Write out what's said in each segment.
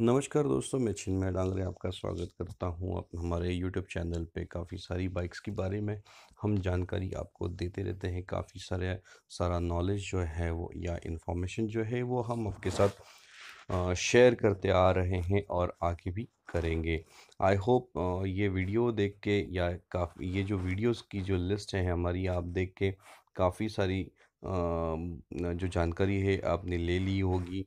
नमस्कार दोस्तों मैं चिन्मय डांगरे आपका स्वागत करता हूं आप हमारे यूट्यूब चैनल पे काफ़ी सारी बाइक्स के बारे में हम जानकारी आपको देते रहते हैं काफ़ी सारे सारा नॉलेज जो है वो या इन्फॉर्मेशन जो है वो हम आपके साथ शेयर करते आ रहे हैं और आगे भी करेंगे आई होप ये वीडियो देख के या काफ़ी ये जो वीडियोस की जो लिस्ट है हमारी आप देख के काफ़ी सारी जो जानकारी है आपने ले ली होगी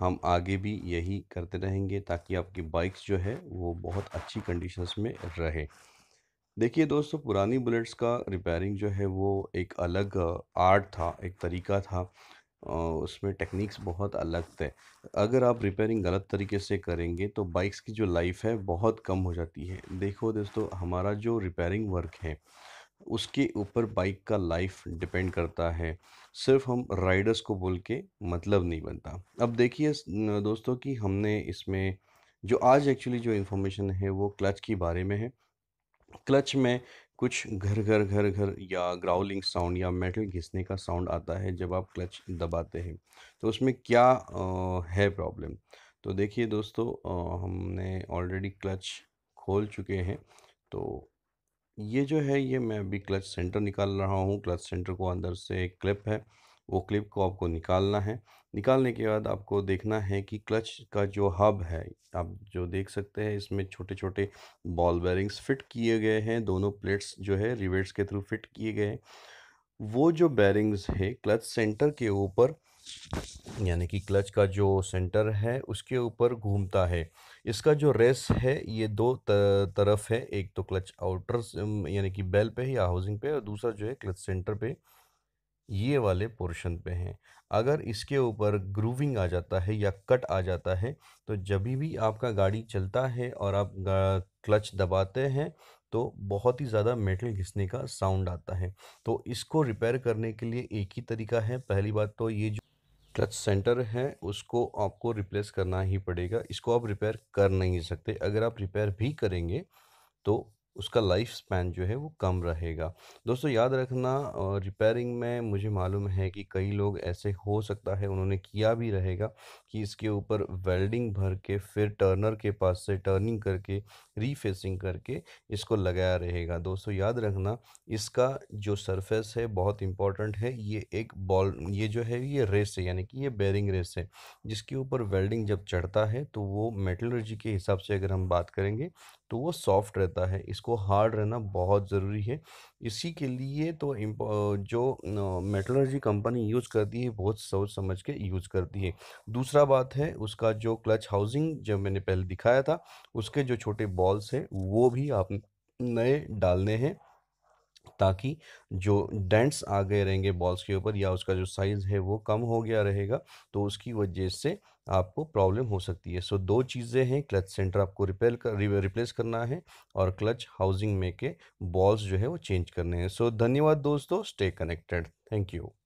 हम आगे भी यही करते रहेंगे ताकि आपकी बाइक्स जो है वो बहुत अच्छी कंडीशंस में रहे देखिए दोस्तों पुरानी बुलेट्स का रिपेयरिंग जो है वो एक अलग आर्ट था एक तरीका था उसमें टेक्निक्स बहुत अलग थे अगर आप रिपेयरिंग गलत तरीके से करेंगे तो बाइक्स की जो लाइफ है बहुत कम हो जाती है देखो दोस्तों हमारा जो रिपेयरिंग वर्क है उसके ऊपर बाइक का लाइफ डिपेंड करता है सिर्फ हम राइडर्स को बोल के मतलब नहीं बनता अब देखिए दोस्तों कि हमने इसमें जो आज एक्चुअली जो इन्फॉर्मेशन है वो क्लच के बारे में है क्लच में कुछ घर घर घर घर या ग्राउलिंग साउंड या मेटल घिसने का साउंड आता है जब आप क्लच दबाते हैं तो उसमें क्या आ, है प्रॉब्लम तो देखिए दोस्तों आ, हमने ऑलरेडी क्लच खोल चुके हैं तो ये जो है ये मैं अभी क्लच सेंटर निकाल रहा हूँ क्लच सेंटर को अंदर से एक क्लिप है वो क्लिप को आपको निकालना है निकालने के बाद आपको देखना है कि क्लच का जो हब है आप जो देख सकते हैं इसमें छोटे छोटे बॉल बैरिंग्स फिट किए गए हैं दोनों प्लेट्स जो है रिवेट्स के थ्रू फिट किए गए हैं वो जो बैरिंग्स है क्लच सेंटर के ऊपर यानी कि क्लच का जो सेंटर है उसके ऊपर घूमता है इसका जो रेस है ये दो तरफ है एक तो क्लच आउटर यानी कि बेल पे या हाउसिंग पे और दूसरा जो है क्लच सेंटर पे ये वाले पोर्शन पे हैं अगर इसके ऊपर ग्रूविंग आ जाता है या कट आ जाता है तो जब भी आपका गाड़ी चलता है और आप क्लच दबाते हैं तो बहुत ही ज़्यादा मेटल घिसने का साउंड आता है तो इसको रिपेयर करने के लिए एक ही तरीका है पहली बात तो ये जो क्लच सेंटर है उसको आपको रिप्लेस करना ही पड़ेगा इसको आप रिपेयर कर नहीं सकते अगर आप रिपेयर भी करेंगे तो उसका लाइफ स्पैन जो है वो कम रहेगा दोस्तों याद रखना रिपेयरिंग में मुझे मालूम है कि कई लोग ऐसे हो सकता है उन्होंने किया भी रहेगा कि इसके ऊपर वेल्डिंग भर के फिर टर्नर के पास से टर्निंग करके रीफेसिंग करके इसको लगाया रहेगा दोस्तों याद रखना इसका जो सरफेस है बहुत इंपॉर्टेंट है ये एक बॉल ये जो है ये रेस है यानी कि ये बेरिंग रेस है जिसके ऊपर वेल्डिंग जब चढ़ता है तो वो मेटलर्जी के हिसाब से अगर हम बात करेंगे तो वो सॉफ्ट रहता है इसको इसको हार्ड रहना बहुत ज़रूरी है इसी के लिए तो जो मेटलर्जी कंपनी यूज़ करती है बहुत सोच समझ के यूज़ करती है दूसरा बात है उसका जो क्लच हाउसिंग जो मैंने पहले दिखाया था उसके जो छोटे बॉल्स हैं वो भी आप नए डालने हैं ताकि जो डेंट्स आ गए रहेंगे बॉल्स के ऊपर या उसका जो साइज़ है वो कम हो गया रहेगा तो उसकी वजह से आपको प्रॉब्लम हो सकती है सो दो चीज़ें हैं क्लच सेंटर आपको रिपेयर कर रिप्लेस करना है और क्लच हाउसिंग में के बॉल्स जो है वो चेंज करने हैं सो धन्यवाद दोस्तों स्टे कनेक्टेड थैंक यू